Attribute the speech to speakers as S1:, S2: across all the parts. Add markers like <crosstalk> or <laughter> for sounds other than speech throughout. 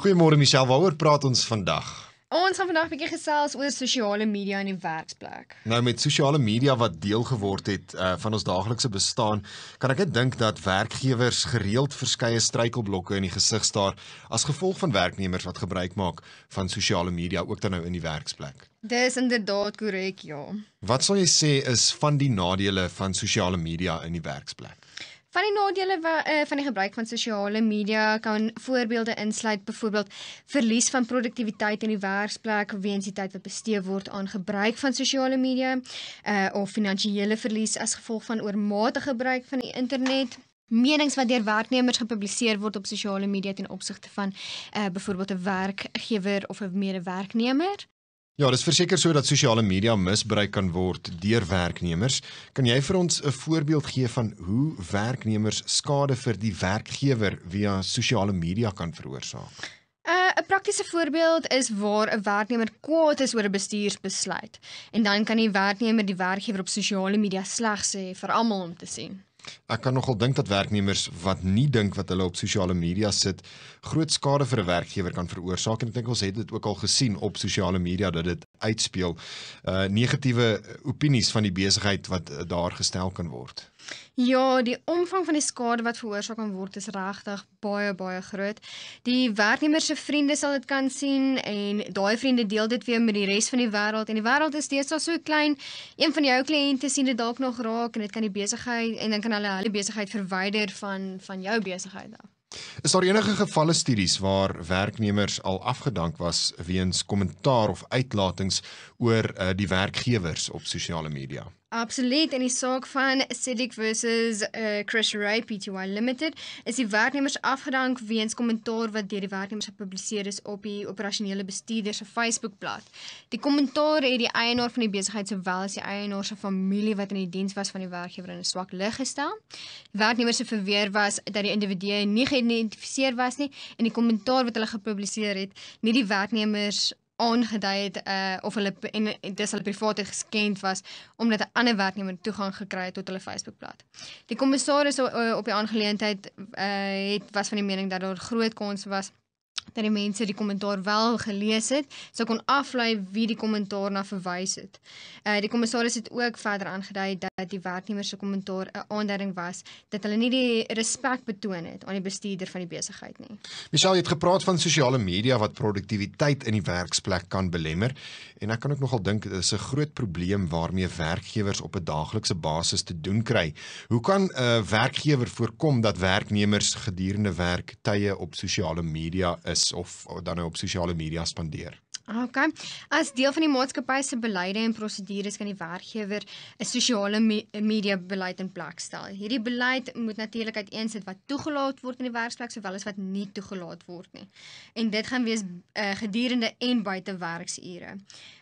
S1: Goeiemôre Michelle, waaroor praat ons vandag?
S2: Ons gaan vandag 'n bietjie gesels oor sosiale media in die werksplek.
S1: Nou met sosiale media wat deel geword het uh, van ons daaglikse bestaan, kan ek net dink dat werkgewers gereeld verskeie struikelblokke in die gesig staar as gevolg van werknemers wat gebruik maak van sosiale media ook dan nou in die werksplek.
S2: Dis inderdaad korrek, ja.
S1: Wat sal jy sê is van die nadele van sosiale media in die werksplek?
S2: van die nadele wa, uh, van die gebruik van sosiale media kan voorbeelde insluit byvoorbeeld verlies van produktiwiteit in die werksplek weens die tyd wat bestee word aan gebruik van sosiale media uh, of finansiële verlies as gevolg van oormatige gebruik van die internet menings wat deur werknemers gepubliseer word op sosiale media ten opsigte van uh, byvoorbeeld 'n werkgewer of 'n medewerknemer
S1: Ja, dis verseker so dat sosiale media misbruik kan word deur werknemers. Kan jy vir ons 'n voorbeeld gee van hoe werknemers skade vir die werkgewer via sosiale media kan veroorsaak?
S2: Uh, 'n Praktiese voorbeeld is waar 'n werknemer kwaad is oor 'n bestuursbesluit en dan kan die werknemer die werkgewer op sosiale media sleg sê vir almal om te sien.
S1: Ek kan nogal dink dat werknemers wat nie dink wat hulle op sosiale media sit, groot skade vir 'n werkgewer kan veroorsaak en ek dink ons het dit ook al gesien op sosiale media dat dit uitspeel uh negatiewe opinies van die besigheid wat eh, daar gestel kan word.
S2: Ja, die omvang van die skade wat veroorsaak kan word is regtig baie baie groot. Die werknemer se vriende sal dit kan sien en daai vriende deel dit weer met die res van die wêreld en die wêreld is deesdae so klein. Een van jou kliënte sien dit dalk nog raak en dit kan die besigheid en dan kan hulle hulle besigheid verwyder van van jou besigheid af.
S1: Is daar enige gevalle studies waar werknemers al afgedank was weens kommentaar of uitlatings oor uh, die werkgewers op sosiale media?
S2: Absoluut in die saak van Cedric versus uh, Chris Ray Pty Limited is die werknemers afgedank weens kommentaar wat deur die werknemers gepubliseer is op die operasionele bestuurder se Facebookblad. Die kommentaar het die eienaar van die besigheid sowel as die eienaar se familie wat in die diens was van die werkgewer in 'n swak lig gestel. Die werknemers se verweer was dat die individue nie geïdentifiseer was nie en die kommentaar wat hulle gepubliseer het, nie die werknemers aangedui het uh, of hulle en, en dis hulle privaatheid geskend was omdat 'n ander werknemer toegang gekry het tot hulle Facebookblad. Die kommissaris op, eh, op die aangeleentheid uh, het was van die mening dat daar groot kans was dat die mense die kommentaar wel gelees het, sou kon aflei wie die kommentaar na verwys het. Eh uh, die kommissaris het ook verder aangedui dat die werknemer se kommentaar 'n aanduiding was dat hulle nie die respek betoon het aan die bestuurder van die besigheid nie.
S1: Michelle het gepraat van sosiale media wat produktiwiteit in die werksplek kan belemmer en ek kan ook nogal dink dit is 'n groot probleem waarmee werkgewers op 'n daaglikse basis te doen kry. Hoe kan 'n uh, eh, werkgewer voorkom dat werknemers gedurende werktye op sosiale media is? is of, of dan nou op sosiale media spandeer.
S2: OK. As deel van die maatskappy se beleide en prosedures kan die werkgewer 'n sosiale me media beleid in plek stel. Hierdie beleid moet natuurlik uiteensit wat toegelaat word in die werksplek sowel as wat nie toegelaat word nie. En dit gaan wees uh, gedurende en buite werksure.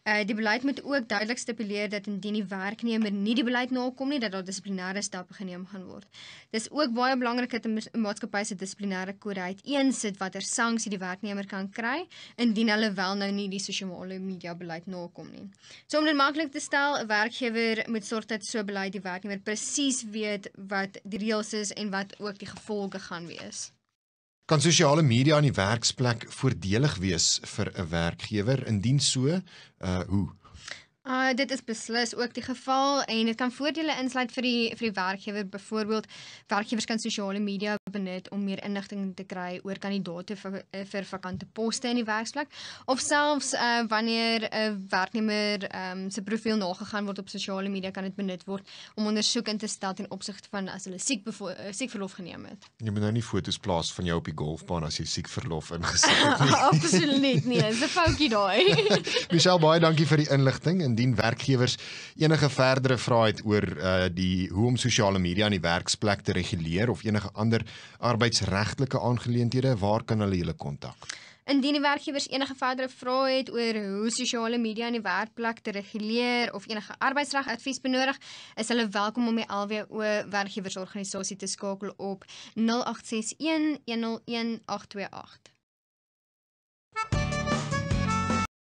S2: Uh, die beleid moet ook duidelik stipuleer dat indien die werknemer nie die beleid nakom nie, dat daar dissiplinêre stappe geneem gaan word. Dis ook baie belangrik dat 'n maatskappy se dissiplinêre kode uiteensit watter sanksie die werknemer kan kry indien hulle wel nou nie hierdie sosiale media beleid nakom nie. So om dit maklik te stel, 'n werkgewer moet sorg dat so beleid die werknemer presies weet wat die reëls is en wat ook die gevolge gaan wees.
S1: Kan sosiale media aan die werksplek voordelig wees vir 'n werkgewer indien so, uh hoe?
S2: Uh dit is beslis ook die geval en dit kan voordele insluit vir die vir die werkgewer. Byvoorbeeld, werkgewers kan sosiale media benut om meer inligting te kry oor kandidate vir, eh, vir vakante poste in die werksplek of selfs uh, wanneer 'n werknemer um, ehm, se profiel nagegaan word op sosiale media kan dit benut word om ondersoekings te stel ten opsigte van as hulle siek eh, siek verlof geneem het.
S1: Jy moet nou nie foto's plaas van jou op die golfbaan as jy siek verlof ingesit het nie. <laughs> Absoluut nie, dis
S2: 'n foutjie daai.
S1: <laughs> Michelle, baie dankie vir die inligting. Indien werkgewers enige verdere vrae het oor uh, die hoe om sosiale media in die werksplek te reguleer of enige ander arbeidsregtelike aangeleenthede, waar kan hulle julle kontak?
S2: Indien die werkgewers enige verdere vrae het oor hoe sosiale media in die werkplek te reguleer of enige arbeidsregadvies benodig, is hulle welkom om die LWO werkgewersorganisasie te skakel op 0861 101 828.